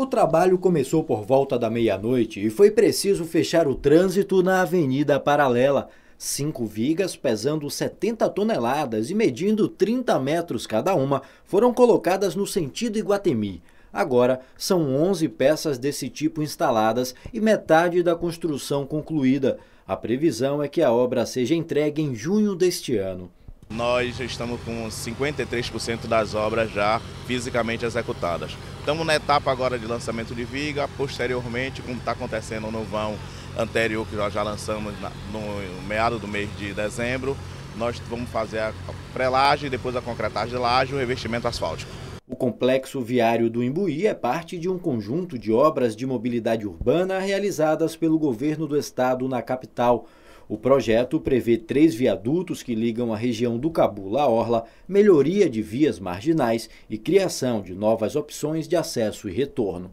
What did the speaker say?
O trabalho começou por volta da meia-noite e foi preciso fechar o trânsito na avenida paralela. Cinco vigas pesando 70 toneladas e medindo 30 metros cada uma foram colocadas no sentido Iguatemi. Agora, são 11 peças desse tipo instaladas e metade da construção concluída. A previsão é que a obra seja entregue em junho deste ano. Nós já estamos com 53% das obras já fisicamente executadas. Estamos na etapa agora de lançamento de viga, posteriormente, como está acontecendo no vão anterior que nós já lançamos no meado do mês de dezembro, nós vamos fazer a pré-laje, depois a concretagem de laje e o revestimento asfáltico. O complexo viário do Imbuí é parte de um conjunto de obras de mobilidade urbana realizadas pelo governo do estado na capital. O projeto prevê três viadutos que ligam a região do Cabula à Orla, melhoria de vias marginais e criação de novas opções de acesso e retorno.